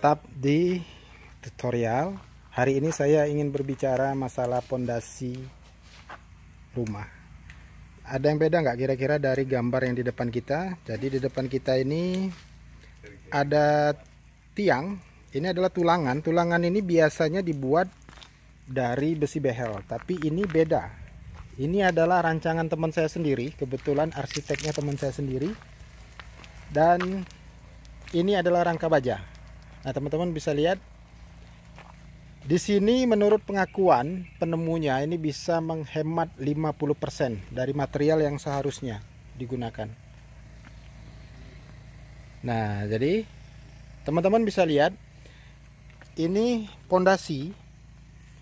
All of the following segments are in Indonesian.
tetap di tutorial hari ini saya ingin berbicara masalah pondasi rumah ada yang beda nggak kira-kira dari gambar yang di depan kita jadi di depan kita ini ada tiang ini adalah tulangan tulangan ini biasanya dibuat dari besi behel tapi ini beda ini adalah rancangan teman saya sendiri kebetulan arsiteknya teman saya sendiri dan ini adalah rangka baja Nah, teman-teman bisa lihat di sini menurut pengakuan penemunya ini bisa menghemat 50% dari material yang seharusnya digunakan. Nah, jadi teman-teman bisa lihat ini pondasi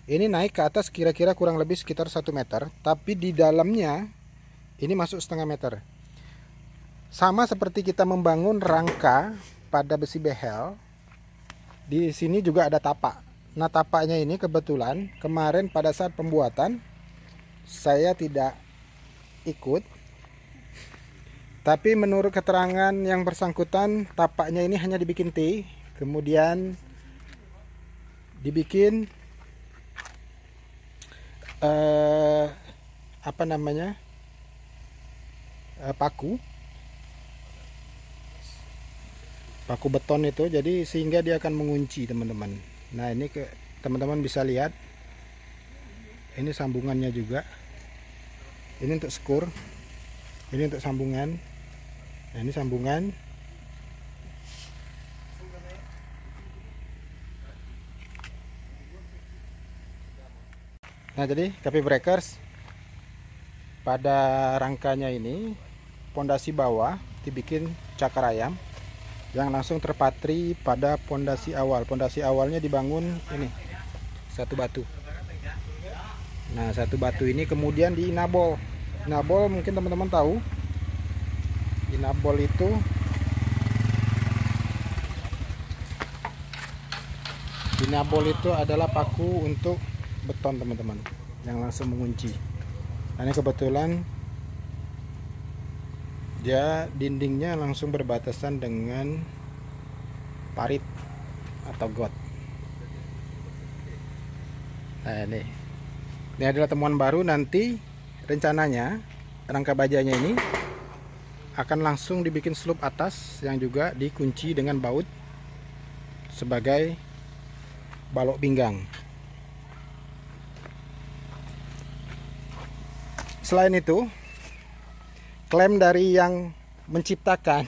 ini naik ke atas kira-kira kurang lebih sekitar 1 meter, tapi di dalamnya ini masuk setengah meter. Sama seperti kita membangun rangka pada besi behel, di sini juga ada tapak. Nah, tapaknya ini kebetulan kemarin pada saat pembuatan saya tidak ikut. Tapi menurut keterangan yang bersangkutan, tapaknya ini hanya dibikin T, kemudian dibikin eh, apa namanya? Eh, paku paku beton itu jadi sehingga dia akan mengunci teman-teman nah ini ke teman-teman bisa lihat ini sambungannya juga ini untuk skor, ini untuk sambungan nah, ini sambungan nah jadi copy breakers pada rangkanya ini pondasi bawah dibikin cakar ayam yang langsung terpatri pada pondasi awal. Pondasi awalnya dibangun ini satu batu. Nah, satu batu ini kemudian diinabol. Inabol mungkin teman-teman tahu. Inabol itu Inabol itu adalah paku untuk beton, teman-teman, yang langsung mengunci. Nah, ini kebetulan dia ya, dindingnya langsung berbatasan dengan parit atau got nah ini ini adalah temuan baru nanti rencananya rangka bajanya ini akan langsung dibikin slope atas yang juga dikunci dengan baut sebagai balok pinggang selain itu klaim dari yang menciptakan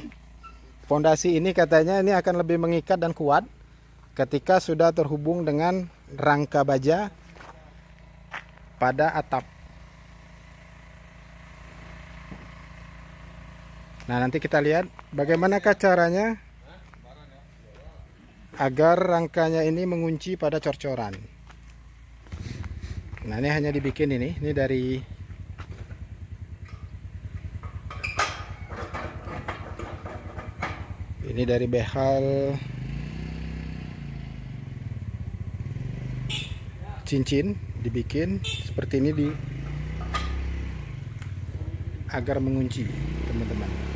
fondasi ini katanya ini akan lebih mengikat dan kuat ketika sudah terhubung dengan rangka baja pada atap. Nah, nanti kita lihat bagaimanakah caranya agar rangkanya ini mengunci pada corcoran. Nah, ini hanya dibikin ini, ini dari ini dari behal cincin dibikin seperti ini di agar mengunci teman-teman